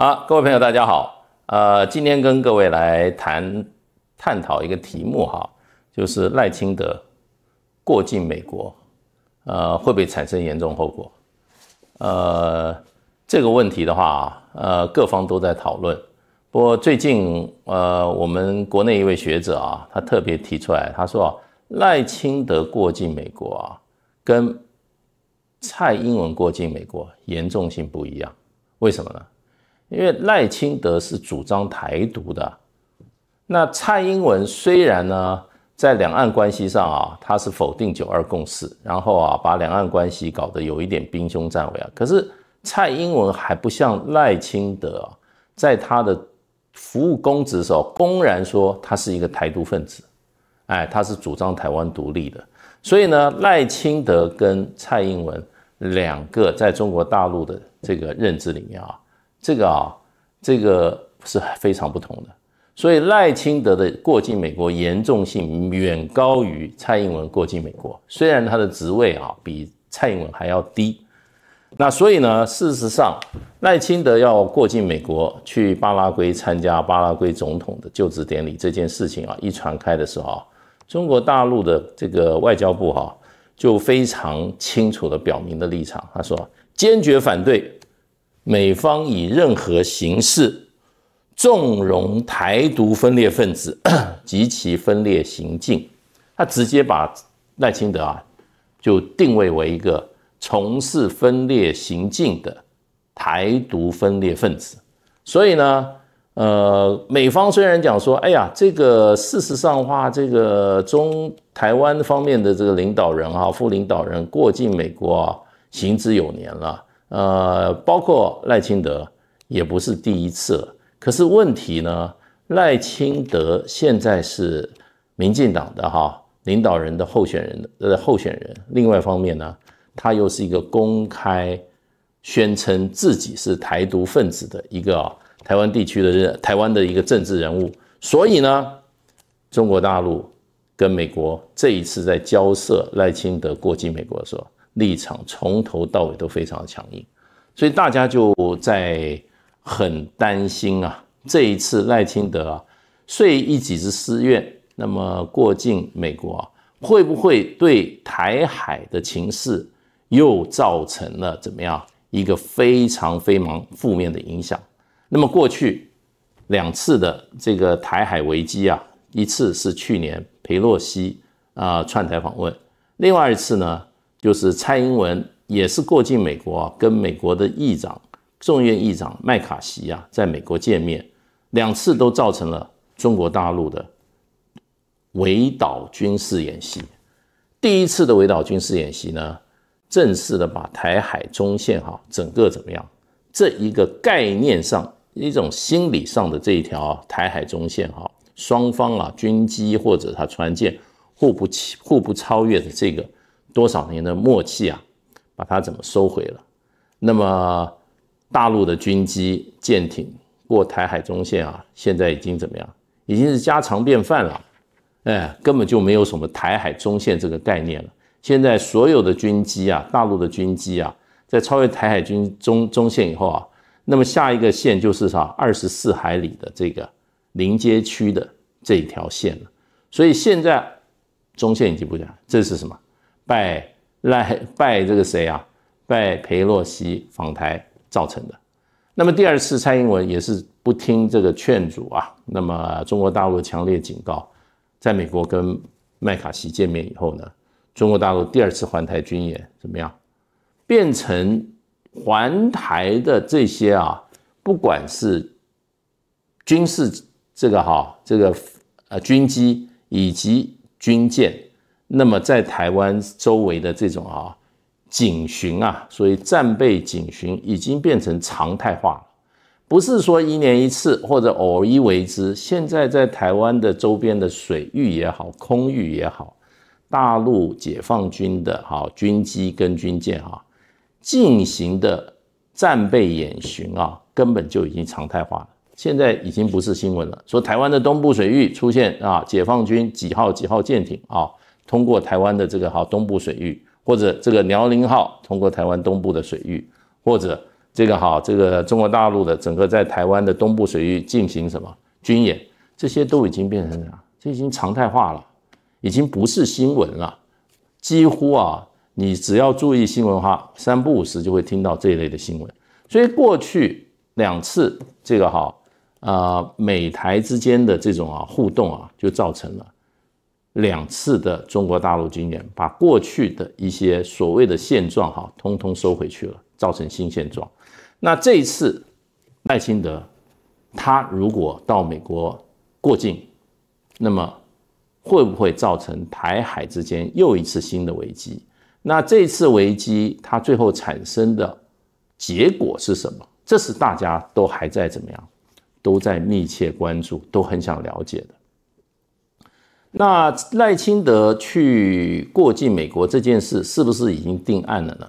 好，各位朋友，大家好。呃，今天跟各位来谈探讨一个题目哈，就是赖清德过境美国，呃，会不会产生严重后果？呃，这个问题的话，呃，各方都在讨论。不过最近，呃，我们国内一位学者啊，他特别提出来，他说啊，赖清德过境美国啊，跟蔡英文过境美国严重性不一样，为什么呢？因为赖清德是主张台独的，那蔡英文虽然呢，在两岸关系上啊，他是否定九二共识，然后啊，把两岸关系搞得有一点兵凶战危啊。可是蔡英文还不像赖清德啊，在他的服务公职的时候，公然说他是一个台独分子，哎，他是主张台湾独立的。所以呢，赖清德跟蔡英文两个在中国大陆的这个认知里面啊。这个啊，这个是非常不同的。所以赖清德的过境美国严重性远高于蔡英文过境美国，虽然他的职位啊比蔡英文还要低。那所以呢，事实上，赖清德要过境美国去巴拉圭参加巴拉圭总统的就职典礼这件事情啊，一传开的时候，中国大陆的这个外交部哈就非常清楚的表明的立场，他说坚决反对。美方以任何形式纵容台独分裂分子 及其分裂行径，他直接把赖清德啊就定位为一个从事分裂行径的台独分裂分子。所以呢，呃，美方虽然讲说，哎呀，这个事实上话，这个中台湾方面的这个领导人啊、副领导人过境美国啊，行之有年了。呃，包括赖清德也不是第一次了。可是问题呢，赖清德现在是民进党的哈领导人的候选人的候选人。另外一方面呢，他又是一个公开宣称自己是台独分子的一个啊台湾地区的台湾的一个政治人物。所以呢，中国大陆跟美国这一次在交涉赖清德过境美国的时候。立场从头到尾都非常的强硬，所以大家就在很担心啊。这一次赖清德啊，遂一己之私怨，那么过境美国，啊，会不会对台海的情势又造成了怎么样一个非常非盲负面的影响？那么过去两次的这个台海危机啊，一次是去年裴洛西啊窜台访问，另外一次呢？就是蔡英文也是过境美国啊，跟美国的议长、众议长麦卡锡啊，在美国见面，两次都造成了中国大陆的围岛军事演习。第一次的围岛军事演习呢，正式的把台海中线哈，整个怎么样？这一个概念上，一种心理上的这一条台海中线哈，双方啊军机或者他船舰互不互不超越的这个。多少年的默契啊，把它怎么收回了？那么大陆的军机、舰艇过台海中线啊，现在已经怎么样？已经是家常便饭了。哎，根本就没有什么台海中线这个概念了。现在所有的军机啊，大陆的军机啊，在超越台海军中中线以后啊，那么下一个线就是啥？二十四海里的这个临街区的这一条线了。所以现在中线已经不讲，这是什么？拜赖拜这个谁啊？拜裴洛西访台造成的。那么第二次蔡英文也是不听这个劝阻啊。那么中国大陆强烈警告，在美国跟麦卡锡见面以后呢，中国大陆第二次环台军演怎么样？变成环台的这些啊，不管是军事这个哈，这个呃军机以及军舰。那么，在台湾周围的这种啊，警巡啊，所以战备警巡已经变成常态化了，不是说一年一次或者偶一为之。现在在台湾的周边的水域也好，空域也好，大陆解放军的啊、军机跟军舰啊，进行的战备演巡啊，根本就已经常态化了。现在已经不是新闻了，说台湾的东部水域出现啊，解放军几号几号舰艇啊。通过台湾的这个好东部水域，或者这个辽宁号通过台湾东部的水域，或者这个好这个中国大陆的整个在台湾的东部水域进行什么军演，这些都已经变成啥？这已经常态化了，已经不是新闻了。几乎啊，你只要注意新闻的话，三不五时就会听到这一类的新闻。所以过去两次这个哈啊美台之间的这种啊互动啊，就造成了。两次的中国大陆军演，把过去的一些所谓的现状哈，通通收回去了，造成新现状。那这一次赖清德他如果到美国过境，那么会不会造成台海之间又一次新的危机？那这次危机它最后产生的结果是什么？这是大家都还在怎么样，都在密切关注，都很想了解的。那赖清德去过境美国这件事，是不是已经定案了呢？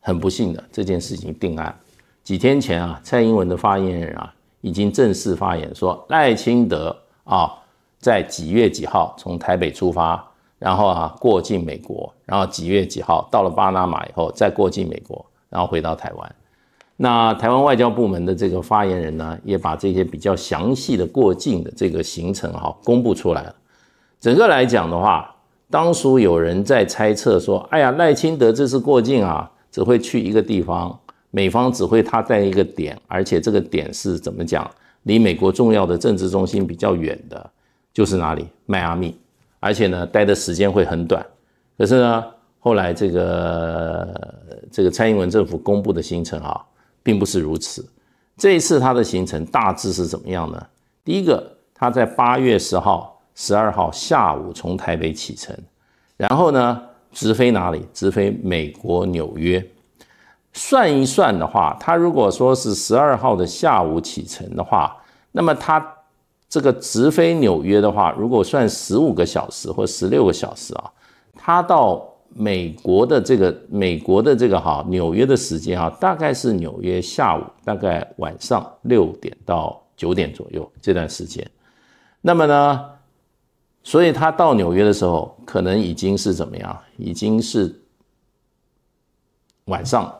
很不幸的，这件事已经定案。几天前啊，蔡英文的发言人啊，已经正式发言说，赖清德啊，在几月几号从台北出发，然后啊过境美国，然后几月几号到了巴拿马以后再过境美国，然后回到台湾。那台湾外交部门的这个发言人呢，也把这些比较详细的过境的这个行程哈公布出来了。整个来讲的话，当初有人在猜测说：“哎呀，赖清德这次过境啊，只会去一个地方，美方只会他在一个点，而且这个点是怎么讲？离美国重要的政治中心比较远的，就是哪里？迈阿密，而且呢，待的时间会很短。可是呢，后来这个这个蔡英文政府公布的行程啊，并不是如此。这一次他的行程大致是怎么样呢？第一个，他在八月十号。十二号下午从台北启程，然后呢直飞哪里？直飞美国纽约。算一算的话，他如果说是十二号的下午启程的话，那么他这个直飞纽约的话，如果算十五个小时或十六个小时啊，他到美国的这个美国的这个哈纽约的时间啊，大概是纽约下午大概晚上六点到九点左右这段时间。那么呢？所以他到纽约的时候，可能已经是怎么样？已经是晚上。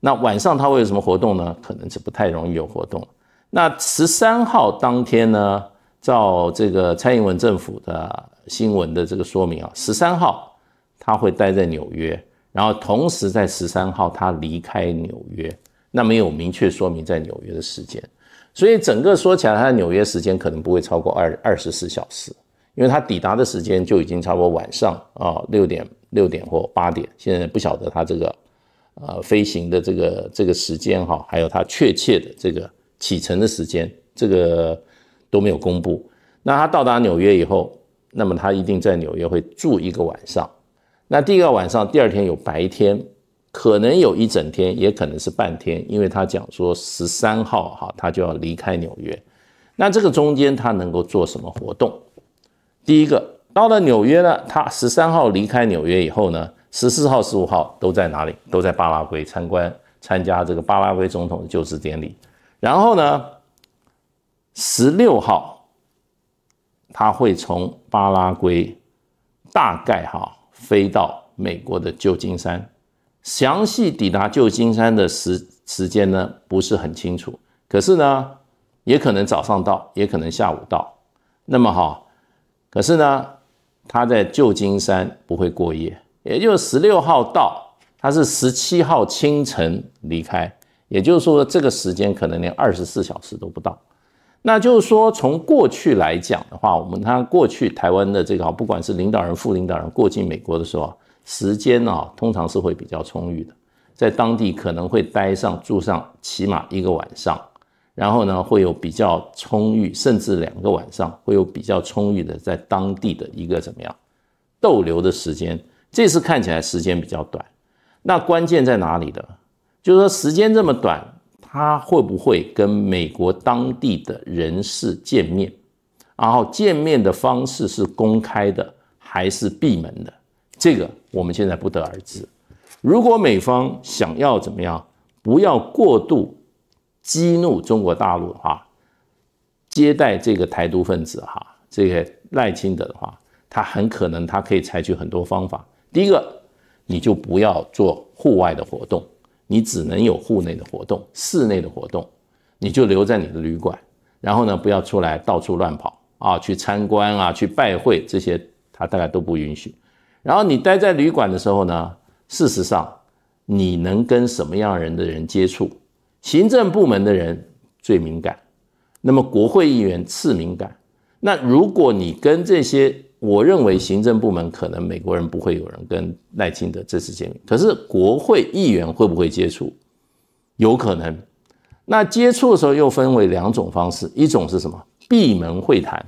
那晚上他会有什么活动呢？可能是不太容易有活动。那十三号当天呢？照这个蔡英文政府的新闻的这个说明啊，十三号他会待在纽约，然后同时在十三号他离开纽约。那没有明确说明在纽约的时间，所以整个说起来，他纽约时间可能不会超过二二十四小时。因为他抵达的时间就已经差不多晚上啊六点六点或八点，现在不晓得他这个，呃，飞行的这个这个时间哈，还有他确切的这个启程的时间，这个都没有公布。那他到达纽约以后，那么他一定在纽约会住一个晚上。那第一个晚上，第二天有白天，可能有一整天，也可能是半天，因为他讲说十三号哈他就要离开纽约。那这个中间他能够做什么活动？第一个到了纽约呢，他十三号离开纽约以后呢，十四号、十五号都在哪里？都在巴拉圭参观、参加这个巴拉圭总统的就职典礼。然后呢，十六号他会从巴拉圭大概哈飞到美国的旧金山。详细抵达旧金山的时时间呢不是很清楚，可是呢也可能早上到，也可能下午到。那么哈。可是呢，他在旧金山不会过夜，也就是十六号到，他是十七号清晨离开，也就是说，这个时间可能连二十四小时都不到。那就是说，从过去来讲的话，我们看过去台湾的这个，不管是领导人、副领导人过境美国的时候时间啊，通常是会比较充裕的，在当地可能会待上、住上起码一个晚上。然后呢，会有比较充裕，甚至两个晚上会有比较充裕的在当地的一个怎么样逗留的时间。这次看起来时间比较短，那关键在哪里的？就是说时间这么短，他会不会跟美国当地的人士见面？然后见面的方式是公开的还是闭门的？这个我们现在不得而知。如果美方想要怎么样，不要过度。激怒中国大陆的话，接待这个台独分子哈，这个赖清德的话，他很可能他可以采取很多方法。第一个，你就不要做户外的活动，你只能有户内的活动，室内的活动，你就留在你的旅馆，然后呢，不要出来到处乱跑啊，去参观啊，去拜会这些他大概都不允许。然后你待在旅馆的时候呢，事实上你能跟什么样人的人接触？行政部门的人最敏感，那么国会议员次敏感。那如果你跟这些，我认为行政部门可能美国人不会有人跟赖清德正式见面，可是国会议员会不会接触？有可能。那接触的时候又分为两种方式，一种是什么？闭门会谈，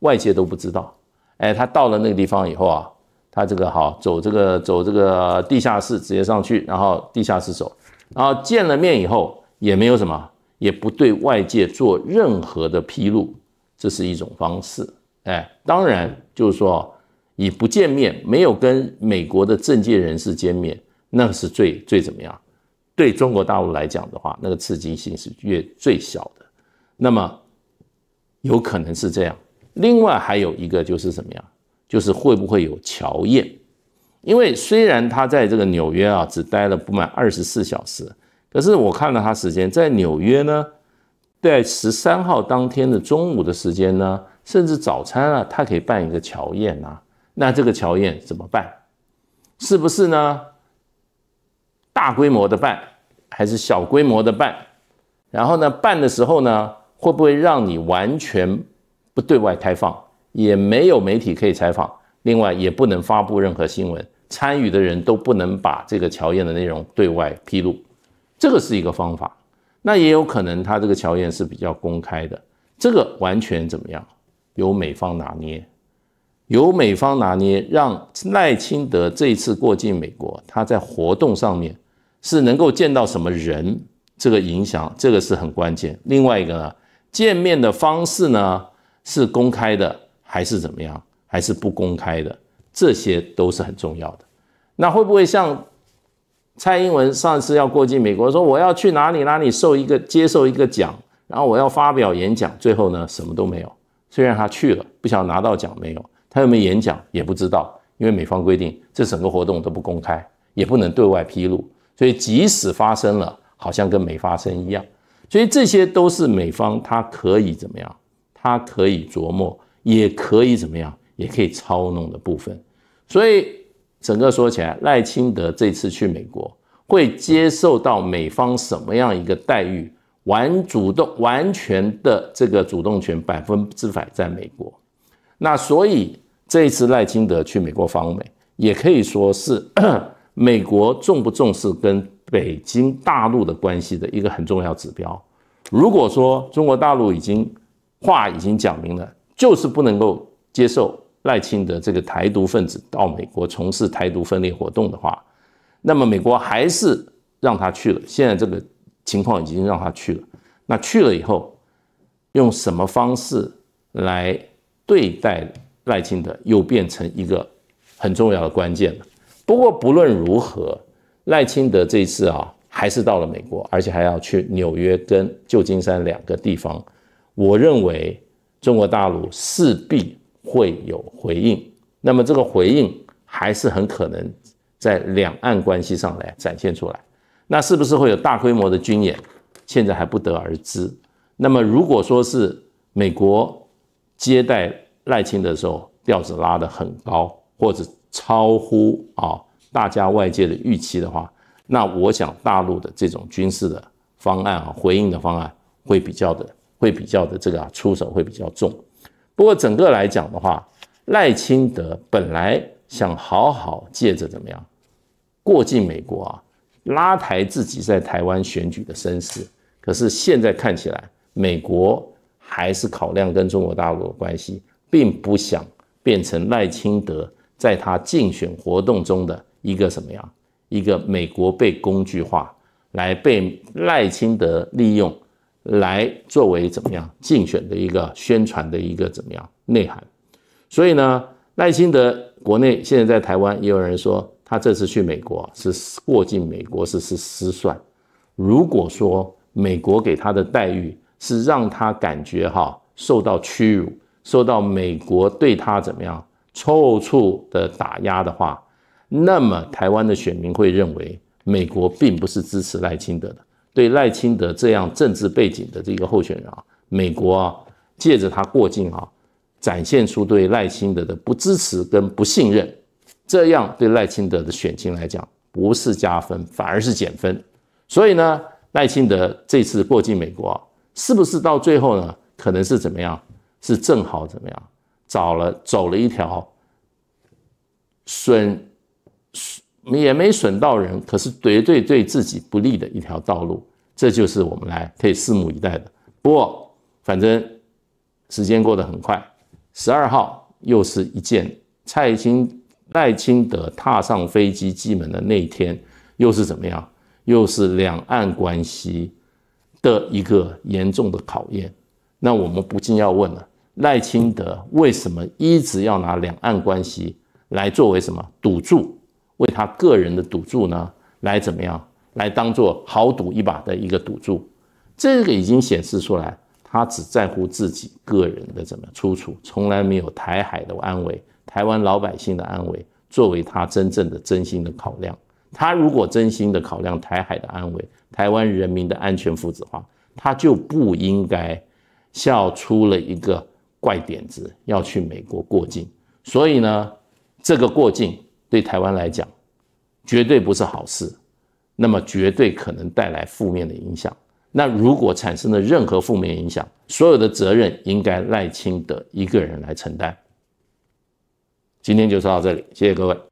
外界都不知道。哎，他到了那个地方以后啊，他这个好走这个走这个地下室直接上去，然后地下室走，然后见了面以后。也没有什么，也不对外界做任何的披露，这是一种方式。哎，当然就是说，以不见面，没有跟美国的政界人士见面，那是最最怎么样？对中国大陆来讲的话，那个刺激性是越最小的。那么有可能是这样。另外还有一个就是什么样？就是会不会有乔宴？因为虽然他在这个纽约啊只待了不满二十四小时。可是我看了他时间，在纽约呢，在十三号当天的中午的时间呢，甚至早餐啊，他可以办一个乔宴啊。那这个乔宴怎么办？是不是呢？大规模的办还是小规模的办？然后呢，办的时候呢，会不会让你完全不对外开放，也没有媒体可以采访，另外也不能发布任何新闻，参与的人都不能把这个乔宴的内容对外披露。这个是一个方法，那也有可能他这个乔宴是比较公开的，这个完全怎么样由美方拿捏，由美方拿捏，让赖清德这一次过境美国，他在活动上面是能够见到什么人，这个影响这个是很关键。另外一个呢，见面的方式呢是公开的还是怎么样，还是不公开的，这些都是很重要的。那会不会像？蔡英文上次要过境美国，说我要去哪里哪里受一个接受一个奖，然后我要发表演讲，最后呢什么都没有。虽然他去了，不晓得拿到奖没有，他有没有演讲也不知道，因为美方规定这整个活动都不公开，也不能对外披露，所以即使发生了，好像跟没发生一样。所以这些都是美方他可以怎么样，他可以琢磨，也可以怎么样，也可以操弄的部分。所以。整个说起来，赖清德这次去美国，会接受到美方什么样一个待遇？完主动完全的这个主动权百分之百在美国。那所以这一次赖清德去美国访美，也可以说是 美国重不重视跟北京大陆的关系的一个很重要指标。如果说中国大陆已经话已经讲明了，就是不能够接受。赖清德这个台独分子到美国从事台独分裂活动的话，那么美国还是让他去了。现在这个情况已经让他去了。那去了以后，用什么方式来对待赖清德，又变成一个很重要的关键了。不过不论如何，赖清德这次啊，还是到了美国，而且还要去纽约跟旧金山两个地方。我认为中国大陆势必。会有回应，那么这个回应还是很可能在两岸关系上来展现出来。那是不是会有大规模的军演？现在还不得而知。那么如果说是美国接待赖清的时候调子拉得很高，或者超乎啊大家外界的预期的话，那我想大陆的这种军事的方案啊，回应的方案会比较的会比较的这个出手会比较重。不过整个来讲的话，赖清德本来想好好借着怎么样过境美国啊，拉抬自己在台湾选举的声势。可是现在看起来，美国还是考量跟中国大陆的关系，并不想变成赖清德在他竞选活动中的一个什么样，一个美国被工具化，来被赖清德利用。来作为怎么样竞选的一个宣传的一个怎么样内涵，所以呢，赖清德国内现在在台湾也有人说，他这次去美国是过境美国是是失算。如果说美国给他的待遇是让他感觉哈受到屈辱，受到美国对他怎么样处处的打压的话，那么台湾的选民会认为美国并不是支持赖清德的。对赖清德这样政治背景的这个候选人啊，美国啊借着他过境啊，展现出对赖清德的不支持跟不信任，这样对赖清德的选情来讲不是加分，反而是减分。所以呢，赖清德这次过境美国，是不是到最后呢，可能是怎么样？是正好怎么样？找了走了一条损。也没损到人，可是绝对对自己不利的一条道路，这就是我们来可以拭目以待的。不过，反正时间过得很快，十二号又是一件蔡清赖清德踏上飞机机门的那一天，又是怎么样？又是两岸关系的一个严重的考验。那我们不禁要问了：赖清德为什么一直要拿两岸关系来作为什么赌注？为他个人的赌注呢，来怎么样，来当做豪赌一把的一个赌注，这个已经显示出来，他只在乎自己个人的怎么出处，从来没有台海的安危、台湾老百姓的安危作为他真正的、真心的考量。他如果真心的考量台海的安危、台湾人民的安全、福祉化，他就不应该笑出了一个怪点子，要去美国过境。所以呢，这个过境。对台湾来讲，绝对不是好事，那么绝对可能带来负面的影响。那如果产生了任何负面影响，所有的责任应该赖清德一个人来承担。今天就说到这里，谢谢各位。